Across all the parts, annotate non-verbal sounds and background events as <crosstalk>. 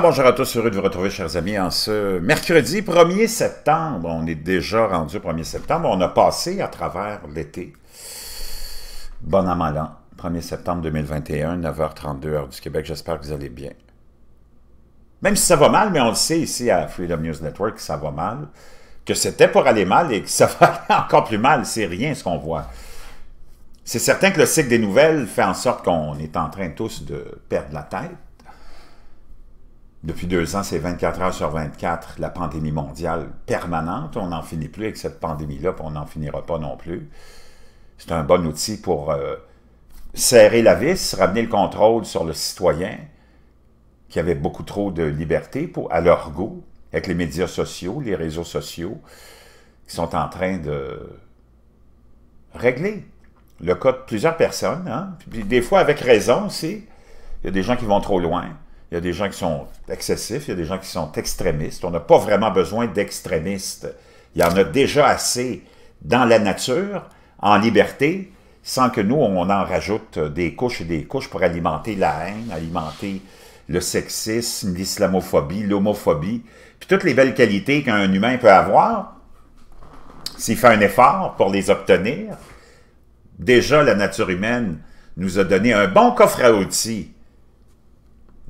bonjour à tous, heureux de vous retrouver chers amis en ce mercredi 1er septembre. On est déjà rendu 1er septembre, on a passé à travers l'été. Bon an, 1er septembre 2021, 9h32 heure du Québec, j'espère que vous allez bien. Même si ça va mal, mais on le sait ici à Freedom News Network que ça va mal, que c'était pour aller mal et que ça va <laughs> encore plus mal, c'est rien ce qu'on voit. C'est certain que le cycle des nouvelles fait en sorte qu'on est en train tous de perdre la tête. Depuis deux ans, c'est 24 heures sur 24, la pandémie mondiale permanente. On n'en finit plus avec cette pandémie-là, puis on n'en finira pas non plus. C'est un bon outil pour euh, serrer la vis, ramener le contrôle sur le citoyen qui avait beaucoup trop de liberté pour, à leur goût, avec les médias sociaux, les réseaux sociaux, qui sont en train de régler le cas de plusieurs personnes. Hein. des fois, avec raison aussi, il y a des gens qui vont trop loin. Il y a des gens qui sont excessifs, il y a des gens qui sont extrémistes. On n'a pas vraiment besoin d'extrémistes. Il y en a déjà assez dans la nature, en liberté, sans que nous, on en rajoute des couches et des couches pour alimenter la haine, alimenter le sexisme, l'islamophobie, l'homophobie, puis toutes les belles qualités qu'un humain peut avoir, s'il fait un effort pour les obtenir, déjà la nature humaine nous a donné un bon coffre à outils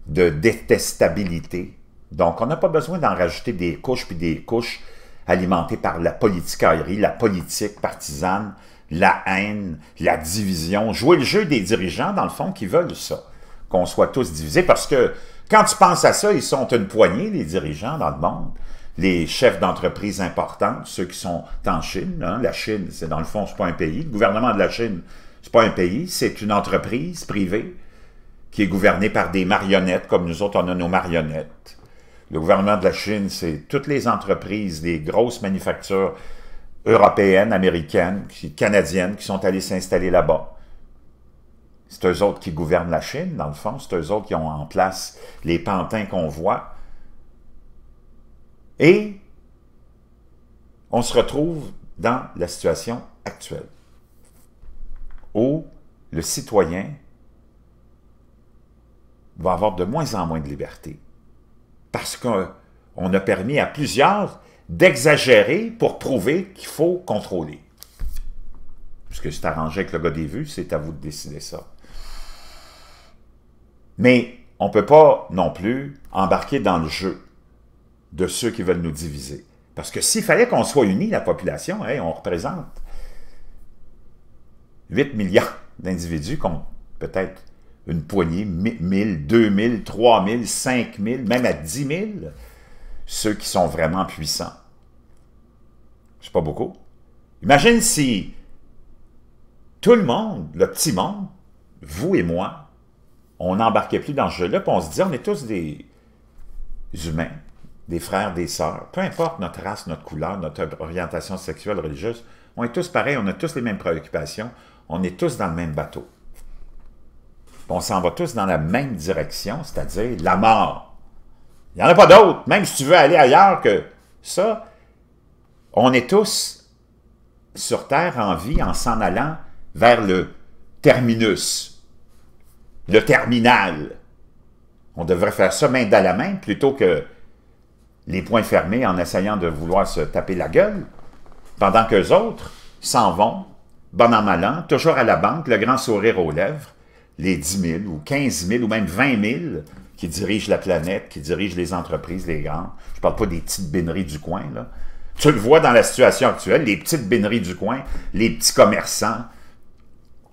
de détestabilité. Donc, on n'a pas besoin d'en rajouter des couches puis des couches alimentées par la politicaillerie, la politique partisane, la haine, la division. Jouer le jeu des dirigeants, dans le fond, qui veulent ça, qu'on soit tous divisés, parce que quand tu penses à ça, ils sont une poignée, les dirigeants dans le monde, les chefs d'entreprise importants, ceux qui sont en Chine. Hein. La Chine, c'est dans le fond, c'est pas un pays. Le gouvernement de la Chine, c'est pas un pays, c'est une entreprise privée qui est gouverné par des marionnettes, comme nous autres, on a nos marionnettes. Le gouvernement de la Chine, c'est toutes les entreprises, les grosses manufactures européennes, américaines, canadiennes, qui sont allées s'installer là-bas. C'est eux autres qui gouvernent la Chine, dans le fond. C'est eux autres qui ont en place les pantins qu'on voit. Et on se retrouve dans la situation actuelle, où le citoyen va avoir de moins en moins de liberté. Parce qu'on a permis à plusieurs d'exagérer pour prouver qu'il faut contrôler. Puisque c'est arrangé avec le gars des vues, c'est à vous de décider ça. Mais on ne peut pas non plus embarquer dans le jeu de ceux qui veulent nous diviser. Parce que s'il fallait qu'on soit unis, la population, on représente 8 milliards d'individus qu'on peut-être une poignée, 1000, 2000, 3000, 5000, même à 10 000, ceux qui sont vraiment puissants. C'est pas beaucoup. Imagine si tout le monde, le petit monde, vous et moi, on n'embarquait plus dans ce jeu-là, puis on se disait, on est tous des humains, des frères, des sœurs, peu importe notre race, notre couleur, notre orientation sexuelle, religieuse, on est tous pareils, on a tous les mêmes préoccupations, on est tous dans le même bateau on s'en va tous dans la même direction, c'est-à-dire la mort. Il n'y en a pas d'autre, même si tu veux aller ailleurs que ça. On est tous sur Terre en vie en s'en allant vers le terminus, le terminal. On devrait faire ça main dans la main plutôt que les poings fermés en essayant de vouloir se taper la gueule, pendant qu'eux autres s'en vont, bon en mal toujours à la banque, le grand sourire aux lèvres, les 10 000 ou 15 000 ou même 20 000 qui dirigent la planète, qui dirigent les entreprises, les grands. Je parle pas des petites béneries du coin, là. Tu le vois dans la situation actuelle, les petites béneries du coin, les petits commerçants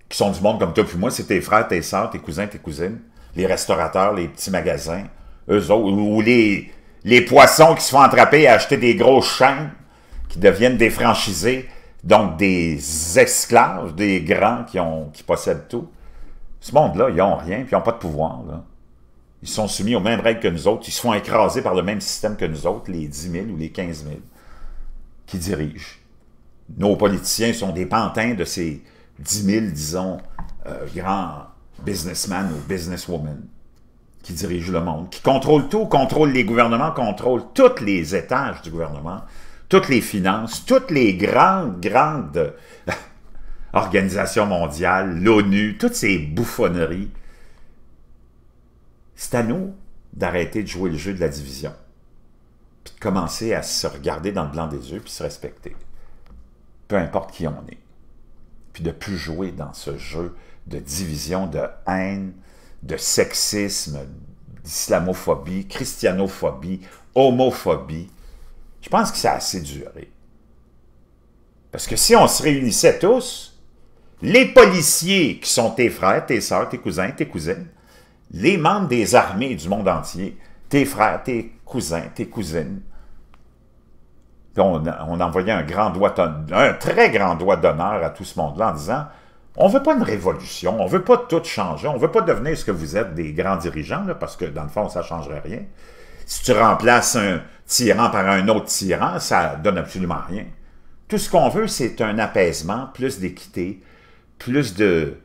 qui sont du monde comme toi puis moi, c'est tes frères, tes sœurs, tes cousins, tes cousines, les restaurateurs, les petits magasins, eux autres, ou les, les poissons qui se font attraper à acheter des gros champs qui deviennent des franchisés, donc des esclaves, des grands qui, ont, qui possèdent tout. Ce monde-là, ils n'ont rien, puis ils n'ont pas de pouvoir. Là. Ils sont soumis aux mêmes règles que nous autres. Ils se font écraser par le même système que nous autres, les 10 000 ou les 15 000 qui dirigent. Nos politiciens sont des pantins de ces 10 000, disons, euh, grands businessmen ou businesswomen qui dirigent le monde, qui contrôlent tout, contrôlent les gouvernements, contrôlent tous les étages du gouvernement, toutes les finances, toutes les grandes, grandes Organisation mondiale, l'ONU, toutes ces bouffonneries. C'est à nous d'arrêter de jouer le jeu de la division, puis de commencer à se regarder dans le blanc des yeux, puis se respecter, peu importe qui on est, puis de plus jouer dans ce jeu de division, de haine, de sexisme, d'islamophobie, christianophobie, homophobie. Je pense que ça a assez duré. Parce que si on se réunissait tous, les policiers qui sont tes frères, tes sœurs, tes cousins, tes cousines, les membres des armées du monde entier, tes frères, tes cousins, tes cousines. on, envoyait un grand doigt, un très grand doigt d'honneur à tout ce monde-là en disant on ne veut pas une révolution, on ne veut pas tout changer, on ne veut pas devenir ce que vous êtes des grands dirigeants, parce que dans le fond, ça ne changerait rien. Si tu remplaces un tyran par un autre tyran, ça donne absolument rien. Tout ce qu'on veut, c'est un apaisement, plus d'équité, plus de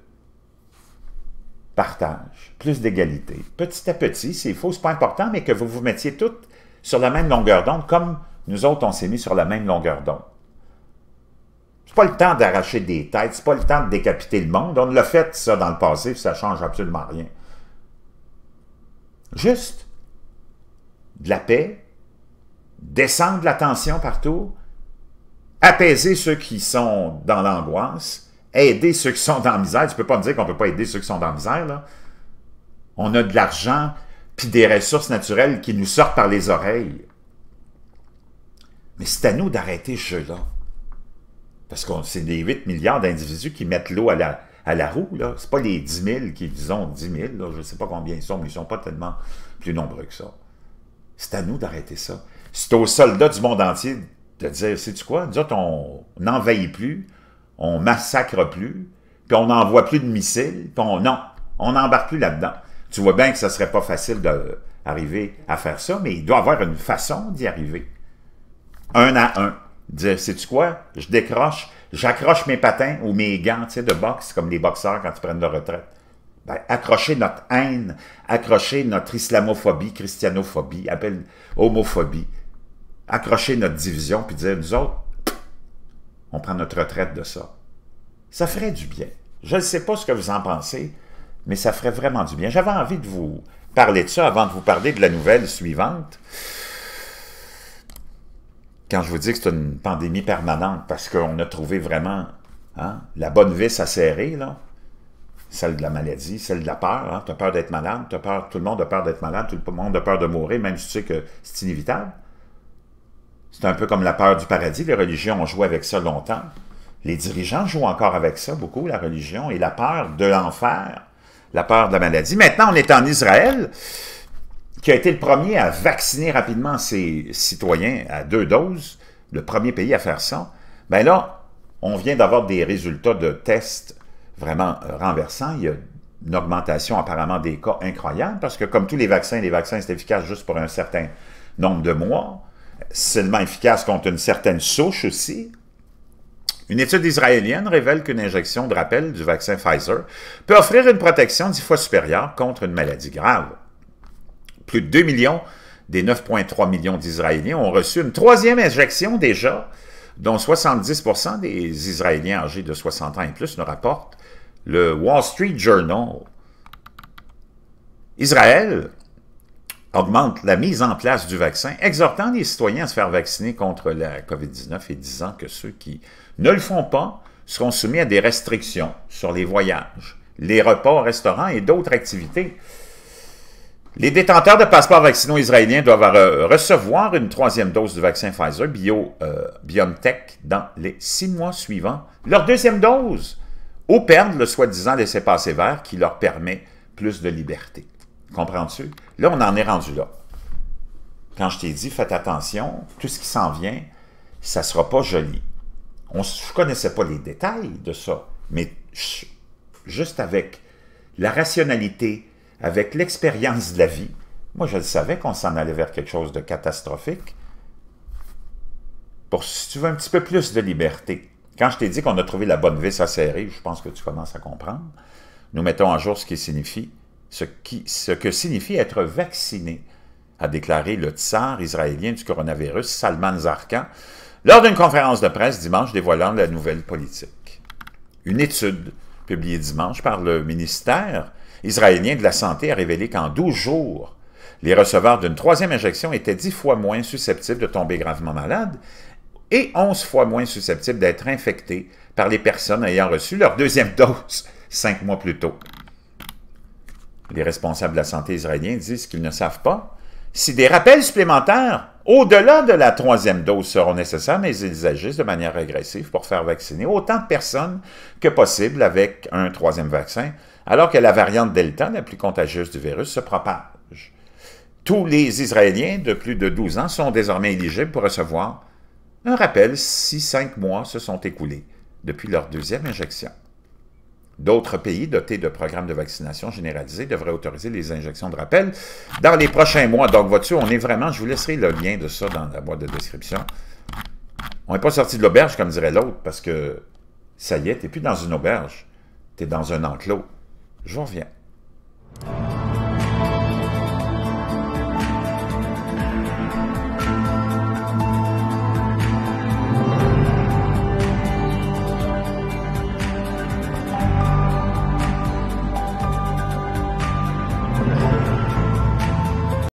partage, plus d'égalité. Petit à petit, c'est faux, c'est pas important, mais que vous vous mettiez toutes sur la même longueur d'onde, comme nous autres, on s'est mis sur la même longueur d'onde. C'est pas le temps d'arracher des têtes, c'est pas le temps de décapiter le monde. On l'a fait, ça, dans le passé, ça change absolument rien. Juste de la paix, descendre la tension partout, apaiser ceux qui sont dans l'angoisse, aider ceux qui sont dans la misère. Tu peux pas me dire qu'on peut pas aider ceux qui sont dans la misère, On a de l'argent puis des ressources naturelles qui nous sortent par les oreilles. Mais c'est à nous d'arrêter ce jeu-là. Parce que c'est des 8 milliards d'individus qui mettent l'eau à la, à la roue. Ce n'est pas les 10 000 qui disons 10 000. Je ne sais pas combien ils sont, mais ils ne sont pas tellement plus nombreux que ça. C'est à nous d'arrêter ça. C'est aux soldats du monde entier de dire, sais-tu quoi? Nous autres, on n'envahit plus, on massacre plus, puis on n'envoie plus de missiles, puis on, non, on n'embarque plus là-dedans. Tu vois bien que ce serait pas facile d'arriver à faire ça, mais il doit avoir une façon d'y arriver. Un à un. Dire, sais-tu quoi? Je décroche, j'accroche mes patins ou mes gants, tu sais, de boxe, comme les boxeurs quand ils prennent leur retraite. Ben, accrocher notre haine, accrocher notre islamophobie, christianophobie, appelle homophobie, accrocher notre division, puis dire, nous autres, on prend notre retraite de ça. Ça ferait du bien. Je ne sais pas ce que vous en pensez, mais ça ferait vraiment du bien. J'avais envie de vous parler de ça avant de vous parler de la nouvelle suivante. Quand je vous dis que c'est une pandémie permanente, parce qu'on a trouvé vraiment hein, la bonne vis à serrer, là, celle de la maladie, celle de la peur. Hein. Tu as peur d'être malade, peur, tout le monde a peur d'être malade, tout le monde a peur de mourir, même si tu sais que c'est inévitable. C'est un peu comme la peur du paradis. Les religions ont joué avec ça longtemps. Les dirigeants jouent encore avec ça beaucoup, la religion, et la peur de l'enfer, la peur de la maladie. Maintenant, on est en Israël, qui a été le premier à vacciner rapidement ses citoyens à deux doses, le premier pays à faire ça. Ben là, on vient d'avoir des résultats de tests vraiment renversants. Il y a une augmentation apparemment des cas incroyables, parce que comme tous les vaccins, les vaccins, sont efficace juste pour un certain nombre de mois seulement efficace contre une certaine souche aussi. Une étude israélienne révèle qu'une injection de rappel du vaccin Pfizer peut offrir une protection dix fois supérieure contre une maladie grave. Plus de 2 millions des 9,3 millions d'Israéliens ont reçu une troisième injection déjà, dont 70 des Israéliens âgés de 60 ans et plus, nous rapporte le Wall Street Journal. Israël augmente la mise en place du vaccin, exhortant les citoyens à se faire vacciner contre la COVID-19 et disant que ceux qui ne le font pas seront soumis à des restrictions sur les voyages, les repas restaurants et d'autres activités. Les détenteurs de passeports vaccinaux israéliens doivent recevoir une troisième dose du vaccin Pfizer Bio, euh, BioNTech dans les six mois suivants leur deuxième dose ou perdre le soi-disant laissez-passer vert qui leur permet plus de liberté. Comprends-tu? Là, on en est rendu là. Quand je t'ai dit, faites attention, tout ce qui s'en vient, ça ne sera pas joli. On, je ne connaissais pas les détails de ça, mais juste avec la rationalité, avec l'expérience de la vie, moi, je le savais qu'on s'en allait vers quelque chose de catastrophique. Pour, si tu veux, un petit peu plus de liberté. Quand je t'ai dit qu'on a trouvé la bonne vis à serrer, je pense que tu commences à comprendre. Nous mettons à jour ce qui signifie ce, que signifie être vacciné, a déclaré le tsar israélien du coronavirus, Salman Zarkan, lors d'une conférence de presse dimanche dévoilant la nouvelle politique. Une étude publiée dimanche par le ministère israélien de la Santé a révélé qu'en 12 jours, les receveurs d'une troisième injection étaient 10 fois moins susceptibles de tomber gravement malades et 11 fois moins susceptibles d'être infectés par les personnes ayant reçu leur deuxième <laughs> dose cinq mois plus tôt. Les responsables de la santé israéliens disent qu'ils ne savent pas si des rappels supplémentaires au-delà de la troisième dose seront nécessaires, mais ils agissent de manière régressive pour faire vacciner autant de personnes que possible avec un troisième vaccin, alors que la variante Delta, la plus contagieuse du virus, se propage. Tous les Israéliens de plus de 12 ans sont désormais éligibles pour recevoir un rappel si cinq mois se sont écoulés depuis leur deuxième injection. D'autres pays dotés de programmes de vaccination généralisés devraient autoriser les injections de rappel dans les prochains mois. Donc, vois-tu, on est vraiment, je vous laisserai le lien de ça dans la boîte de description. On n'est pas sorti de l'auberge, comme dirait l'autre, parce que ça y est, tu n'es plus dans une auberge, tu es dans un enclos. Je reviens.